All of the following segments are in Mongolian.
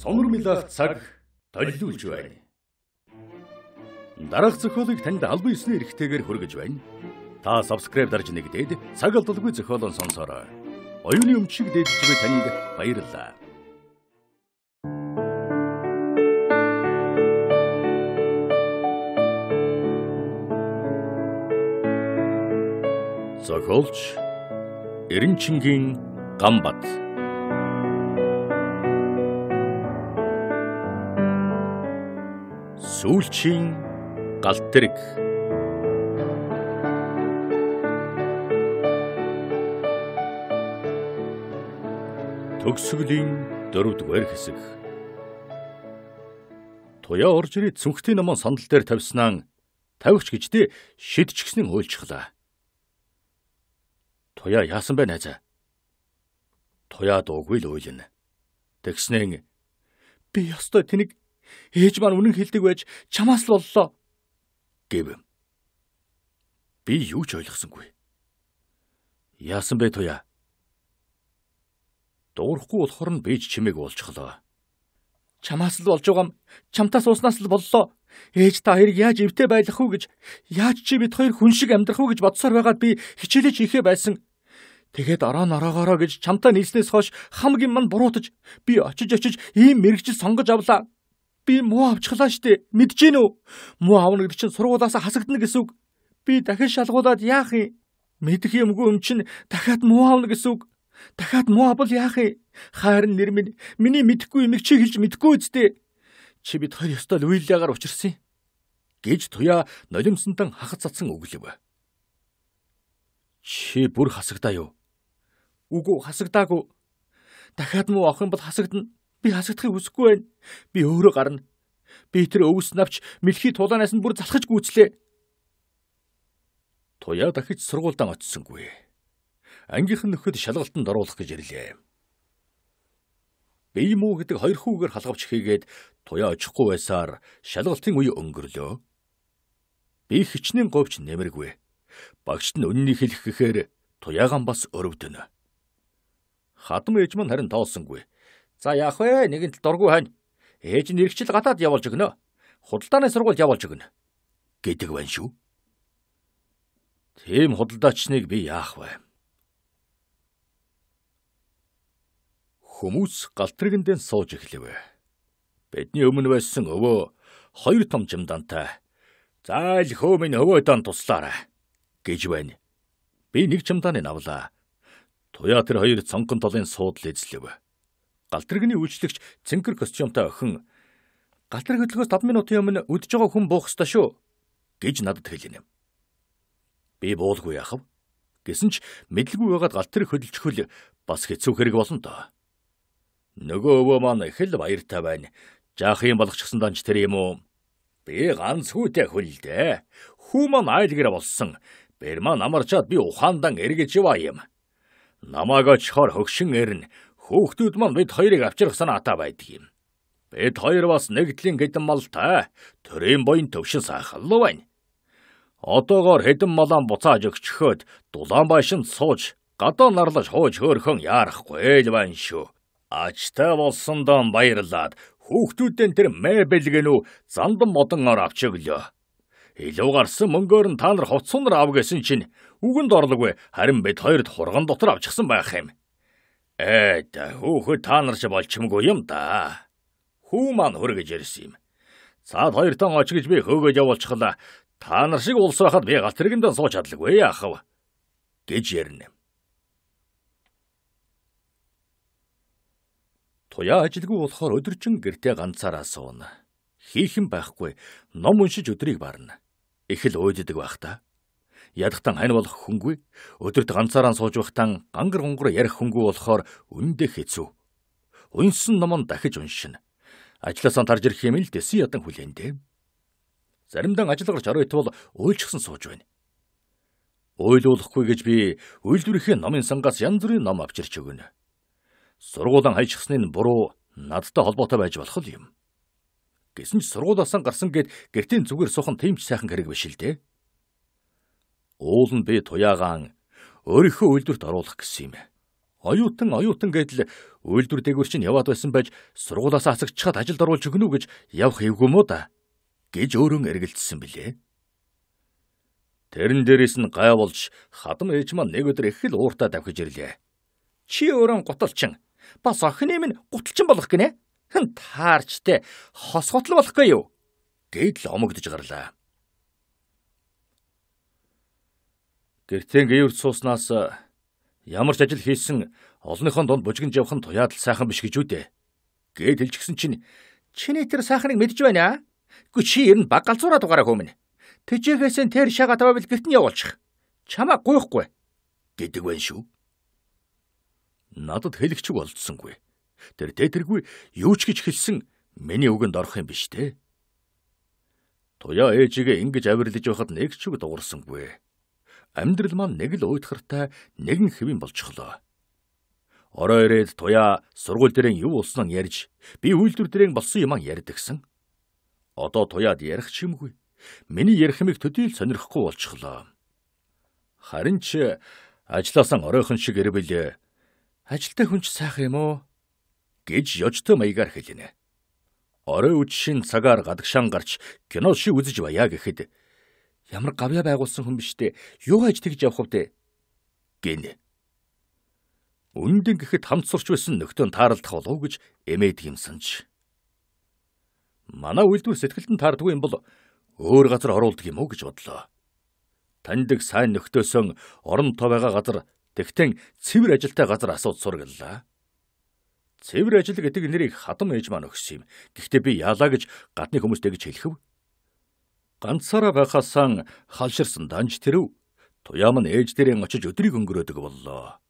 Сонирмлах цаг төлөвлөж байна. Дараах зохиолыг танд албан ёсны эрхтэйгээр хүргэж байна. Та subscribe дарж нэгдээд цаг алдалгүй зохиолоо сонсороо. Оюуны өмчиг дээдж буй танд баярлалаа. Зохиолч Эренчингийн Гамбат Сүүлчийн галтрэг Төгсгөлийн 4-р хэсэг Туяа орж ирээд сүнхтэй намаа сандал дээр тавьснаа тавигч гэжтэй шидчихсэн хөөлчихлээ. Туяа яасан бэ найзаа? Туяа дуугүй л үйлэн. Тэгснэн би ёстой тэнийг ээж маань үнэн хэлдэг байж чамаас л боллоо гэв. Би юу ч ойлгосонгүй. Яасан бэ туяа? Дуурахгүй болохоор нь бийж чимээг уулчглоо. Чамаас л болж байгаа юм. Чамтаас ууснаас л боллоо. Ээж та хоёрыг яаж эвтэй байлгах вэ гэж яаж чи бид хоёр хүн шиг амьдрах вэ гэж бодсоор байгаад би хичээлээ чи ихэ байсан. Тэгэхэд ороо нороогоороо гэж чамтай нийлснээс хойш хамгийн мань буруутаж би очиж очиж ийм мэрэгжил сонгож авлаа. Би муу авчглаа штэ. Мэдэж гин үү? Муу авна гэдэг чинь сургуулаас хасагдана гэсэн үг. Би дахин шалгуулаад яах юм? Мэдэх юмгүй юм чинь дахиад муу авна гэсэн үг. Дахиад муу авал яах юм? Харин нэр минь миний мэдхгүй юм чи хэлж мэдхгүй үстэ. Чи бид хоёр ёстой л үйлээгээр учирсан юм гэж туяа нулимсантан хахац цацсан өглөв. Чи бүр хасагдаа юу? Үгүй хасагдаагүй. Дахиад муу авах юм бол хасагдана. Би хасагдахыг хүсэхгүй байна. Би өөрөө гарна. Би тэр өвс навч мэлхий тулаанаас нь бүр залхаж гүйцлээ. Туяа дахиж сургуульдаа очисонгүй. Ангийнхан нөхөд шалгалтанд оруулах гэж ирлээ. Бие муу гэдэг хоёр хүүгээр халгавч хийгээд туяа очихгүй байсаар шалгалтын үе өнгөрлөө. Би хичнээн говьч нэмэргүй. Багшд нь үннийг хэлэх гэхээр туяаган бас өрөвдөнө. Хадам ээж маань харин тоолсонгүй. За яах вэ? Нэгэн тал дургүй хань. Ээж нь эргэжл гадаад явуулж өгнө. Худалдааны сургуульд явуулж өгнө гэдэг байна шүү. Тийм худалдаачныг би яах вэ? Хүмүүс галтрэгэндээ сууж эхлэв. Бидний өмнө байсан өвөө хоёр том жимдантай. "Зайл хөө минь өвөөдөн туслаарай" гэж байна. Би нэг жимдааны навлаа. Туяа тэр хоёр цонхон толын суудл эзлэв. Галтрэгний үйлчлэгч цэнкэр костюмтай охин галтрэг хөдөлгөөс 5 минутын өмнө өдөж байгаа хүн буух ёстой шүү гэж надад хэлнэ. Би буулгүй яхав гэсэн ч мэдлгүй байгаад галтрэг хөдөлчихвөл бас хэцүү хэрэг болно доо. Нөгөө өвөө маань их л баяртай байна. Жаахийн болгочихсон данч тэр юм уу? Би ганц хүүтэй хөлдөө. Хүү маань айлгэр болсон. Бэр маань амарчаад би ухаандан эргэж яваа юм намааг очхоор хөгшин ирнэ. Хүүхдүүд маань бид хоёрыг авчрах санаатай байдаг юм. Бид хоёр бас нэгдлийн гэдэн малтай төрийн буян төвшин сайхаллуу байна. Одоогоор хэдэн малаан буцааж өгчхөөд дулаан байшин сууж гадаа нарлаж хууж хөөрхөн яарахгүй л байна шүү. Ачтай болсондоо баярлаад хүүхдүүдэн тэр мэбэлгэн үү зандан модон ор авч өглөө. Илүү гарсан мөнгөөр нь та нар хоцсонор ав гэсэн чинь үгэнд орлоггүй харин бид хоёрт хурган дотор авчихсан байх юм. Ээ та хөөхө та нар ч болчмгүй юм да. Хүү маань хөргөж ирсэн юм. Цаад хоёртон оч гэж би хөөгөөд явуулчихлаа. Та нар шиг улс байхад би галт хэрэгэндээ сууч чадлаггүй яахав гэж ярина. Туяа ажилгүй болохоор өдөржин гэртээ ганцаараа сууна. Хийх юм байхгүй, ном уншиж өдрийг барна их л уйддаг байх та. Ядахтан хань болох хөнггүй өдөрт ганцаараа сууж байхтан гангар гонгор ярих хөнгүү болохоор үндэ хэцүү. Унсан ном нь дахиж уншина. Ажлаасаа тарж ирэх юм л дэсэн ядан хүлээн дээ. Заримдаа ажил гарч орой тул уйлчсан сууж байна. Уйлуулахгүй гэж би үйлдвэрийнхээ номын сангаас янз бүрийн ном авчирч өгнө. Сургуулийн хайчихсныг буруу надтай холбоотой байж болох юм. Гэсэн ч сургуулиасаа гарсан гээд гэртийн зүгээр суух нь тийм ч сайхан хэрэг биш л дээ. Уул нь би туяагаан өөрийнхөө үйлдвэрт оруулах гэсэн юм. Оюутан оюутан гэдэл үйлдвэр дээгүүр чинь яваад байсан байж сургуулиасаа хасагчаад ажилд оруулж өгнө үү гэж явах эвгүй мүү да гэж өөрөө эргэлдсэн билээ. Тэрэн дээрээс нь гай болж хадам ээж маань нэг өдөр их л ууртаа давхиж ирлээ. Чи өөрөө гуталчин. Бас охины минь гуталчин болох гинэ. Хэн таарчтэй хосготл болохгүй юу? Гэд л омогдож гарлаа. Гэртэн гээвэр сууснаас э, ямар ч ажил хийсэн олныхон донд бужигнж явах нь туяад л сайхан биш гэж үдэ. Гэд хэлчихсэн чинь чиний тэр сайхныг мэдж байна аа. Гү чи ер нь баг галзуураа дугаараа хөөмнө. Тэжээхээс нь тэр шага тававл гэрт нь явуулчих. Чамаа гуйхгүй гэдэг байна шүү. Надад хэлэх чиг олдсонгүй. Тэр тэтэргүй юу ч гэж хэлсэн миний үгэнд орох юм биш те. Туяа ээжигээ ингэж авирлаж байхад нэг ч үг дуурсангүй. Амьдрал маань нэг л уйтгартай нэгэн хэвэн болчихлоо. Ороо ирээд туяа сургууль дээрэн юу болсноо ярьж, би үйлдвэр дээрэн болсон юмаа ярьдагсан. Одоо туяад ярих ч юмгүй. Миний ярих юмыг төдийл сонирхгүй болчихлоо. Харин ч ажлаасаа оройхон шиг ирвэл ажилтай хүн ч сайхан юм уу? гэж ёжтой маягаар хэлнэ. Орой үд шин цагаар гадагшаан гарч кино шиг үзэж баяа гэхэд ямар гавья байгуулсан хүн биш те юу хайж тэгж явах вэ гэнэ. Үндэн гэхэд хамцурч байсан нөхдөн тааралдах болов гэж эмээд юмсанч. Манай үйлдвэр сэтгэлд нь таардгүй юм бол өөр газар оруулдаг юм уу гэж бодлоо. Таньдаг сайн нөхдөөсөн орон товойга газар тэгтэн цэвэр ажилтай газар асууд сургаллаа. Цэвэр ажил гэдэг нэрийг хадам ээж маань өгсөн юм. Гэхдээ би яалаа гэж гадны хүмүүстэй гэж хэлэв. Ганцаараа байхасаа халширсан данж тэрв. Туяам нь ээж дээрээ очиж өдрийг өнгөрөөдөг боллоо.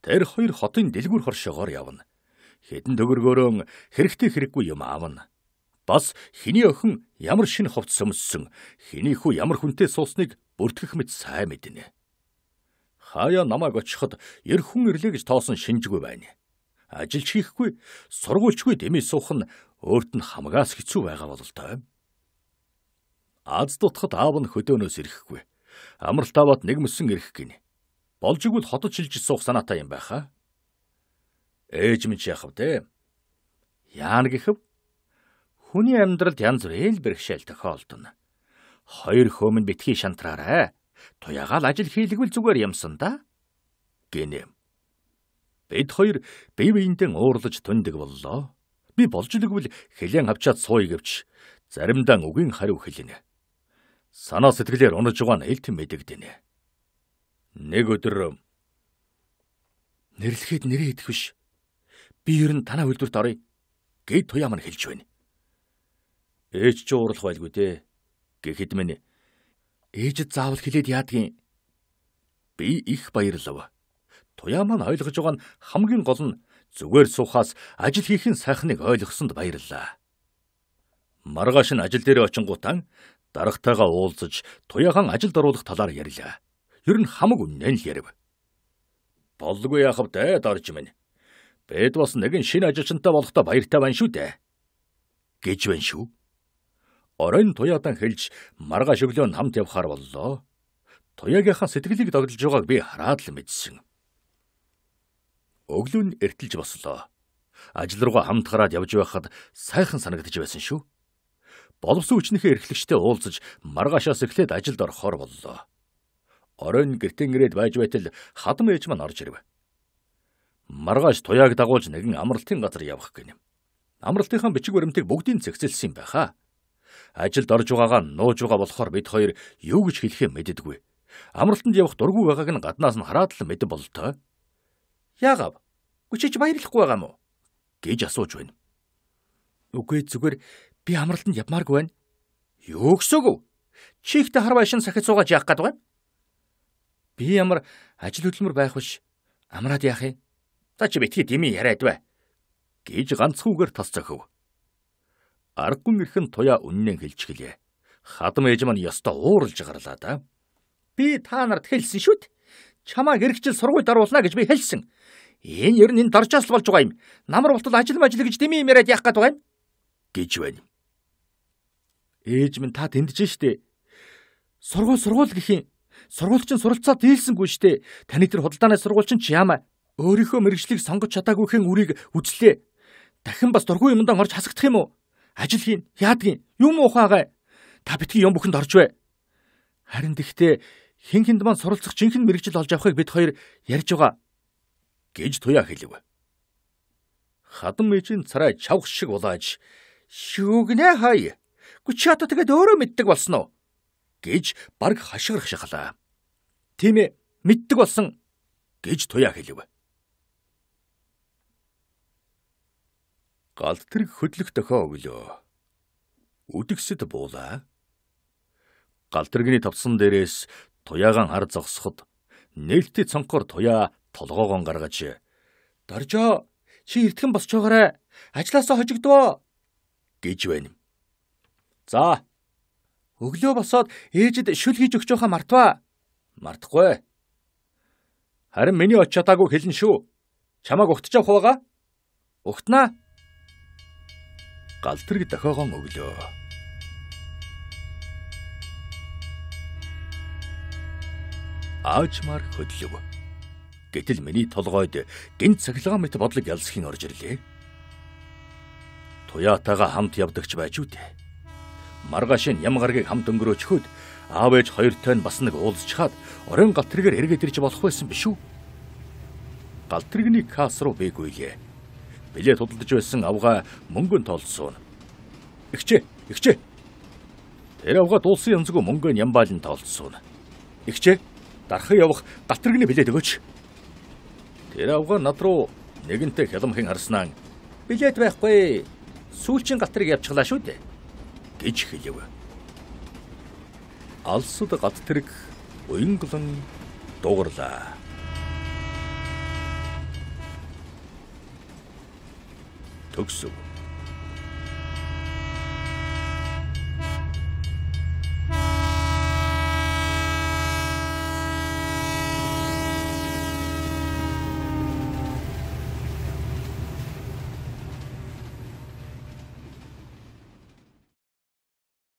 Тэр хоёр хотын дэлгүүр хоршоогоор явна. Хэдэн төгөргөөрөн хэрэгтэй хэрэггүй юм аавна. Бас хиний охин ямар шин хувц өмссөн, хиний хүү ямар хүнтэй суусныг бүртгэх мэт сайн мэднэ. Хаяа намайг очиход ер хүн ирлээ гэж тоосон шинжгүй байна ажил хийхгүй, сургуульчгүй дэмий суух нь өөрт нь хамгаас хэцүү байгаа бололтой. Аз дутхад аав нь хөдөөнөөс ирэхгүй. Амралтаа бат нэг мөсөн ирэх гинэ. Болж игвэл хотод шилж суух санаатай юм байхаа. Ээж минь яхав те. Яан гэхв хүний амьдралд янз бүрийн бэрхшээл тохиолдоно. Хоёр хөөмн битгий шантраарай. Туяагаал ажил хийлгвэл зүгээр юмсан да. Гинэм. Бид хоёр бие биендээ уурлаж төндөг боллоо. Би болж лгвэл хилэн авчаад сууя гэвч заримдаа үгийн хариу хэлнэ. Санаа сэтгэлээр унаж байгаа нь элт мэдэгдэнэ. Нэг өдөр нэрлэхэд нэрээ идэх биш. Би ер нь танаа үйлдвэрт оръё гэд туяа мань хэлж байна. Ээж ч уурлах байлгүй дээ гэхэд мэнэ. Ээжэд заавал хэлээд яадгийн. Би их баярлав. Туяа маань ойлгож байгаа нь хамгийн гол нь зүгээр суухаас ажил хийх нь сайхныг ойлгосонд баярлалаа. Маргааш нь ажил дээрээ очингуутан дарагтайгаа уулзаж туяахан ажилд оруулах талаар ярилаа. Ер нь хамаг үнэн л ярив. Болгүй яах вэ? Дорж минь. Бид бас нэгэн шинэ ажилчнтай болохдоо баяртай байна шүү дээ. гэж байна шүү. Оройн туяадан хэлж маргааш өглөө нь хамт явхаар боллоо. Туяагийнхаа сэтгэлийг догдолж байгааг би хараад л мэдсэн. Өглөө нь эртэлж бослоо. Ажил руугаа хамтгараад явж байхад сайхан санагдаж байсан шүү. Боловсон хүчнийхээ эрхлэгчтэй уулзаж маргаашаас эхлээд ажилд орохоор боллоо. Оройн гэртэн ирээд байж байтал хадам ээж маань орж ирв. Маргааш туяаг дагуулж нэгэн амралтын газар явах гинэм. Амралтынхаа бичиг баримтыг бүгдийг зэгцэлсэн байхаа. Ажилд орж байгаагаа нууж байгаа болохоор бид хоёр юу гэж хэлэхээ мэддэггүй. Амралтанд явах дургүй байгааг нь гаднаас нь хараад л мэдэн болтой. Яагав? Өчиж баярлахгүй байгаа мó? гэж асууж байна. Үгүй зүгээр би амралтанд явмааргүй байна. Юу гэсэв? Чихтэй харвашин сахиц суугаж яах гээд байна? Би ямар ажил хөдөлмөр байх биш. Амраад яах юм? За чи битгий дими яриад бай. гэж ганцхүүгээр тас цохив. Аргун ирхэн туяа үннээ хэлж гэлээ. Хадам ээж маань ёстой ууралж гарлаа да. Би та нарт хэлсэн шүт. Чамаа гэрэгчл сургуй даруулна гэж би хэлсэн. Энэ ер нь энэ дарчаас болж байгаа юм. Намар болтол ажил мажил гэж дэмий юм яриад яах гээд байгаа юм гэж байна. Ээж минь та тэндэж штэ. Сургууль сургууль гэх юм. Сургуульчин суралцаа дийлсэнгүй штэ. Таны тэр худалдааны сургуульчин ч яамаа. Өөрийнхөө мэрэгчлийг сонгож чадаагүйхэн үрийг үзлээ. Дахин бас дургүй юмдан орж хасагдах юм уу? Ажил хийн, яадгийн, юм ухаагаа. Та битгий юм бүхэнд орж бай. Харин тэгтээ хэн хүнд маань суралцах жинхэнэ мэрэгжил олж авахыг бид хоёр ярьж байгаа гэж туяа хэлэв. Хадам мэжийн царай чавх шиг улааж шүүгнэ хай. Гүчиата тэгээд өөрөө мэддэг болсноо гэж баг хашгирах шахлаа. Тийм ээ, мэддэг болсон гэж туяа хэлэв. Галт тэр хөдлөх дохоо өглөө. Үдгсэд буулаа. Галтрэгний тавсан дээрээс туяагаан хар зогсоход нээлттэй цонхоор туяа толгоогоо гаргаж "Доржоо, чи эртхэн босчоогоорой. Ажлаасаа хожигдвоо" гэж байна. "За. Өглөө босоод ээжэд шүл хийж өгч явахаа мартваа." "Мартахгүй. Харин миний оч чадаагүй хэлэн шүү. Чамааг ухтаж явах байгаа?" "Ухтнаа." Галтрыг дохоогоон өглөө. Аажмар хөдлөв. Гэтэл миний толгойд гинт цахилгаан мэт бодлог ялсхийн орж ирлээ. Туяатаага хамт явдагч байж үтээ. Маргааш нь ям гаргийг хамт өнгөрөөчхөд аав ээж хоёртой нь бас нэг уулзчихад орон галтрыгээр эргээд ирж болох байсан биш үү? Галтрыгний каас руу бэйгүй лээ. Билээ тудалдаж байсан авгаа мөнгөнд толсон. Игчээ, игчээ. Тэр авгаа дуулсан янзгүй мөнгөнд ямбаалан толсон. Игчээ, дарах явах галтрыгний билээ өгөөч. Тэр авга над руу нэгэнтэй хялмхан харснаа. Билет байхгүй. Сүүлчин гатрыг явчихлаа шүү дээ гэж хэлэв. Алсуд гат тэрэг уянгалан дуугарлаа. Төгсөв.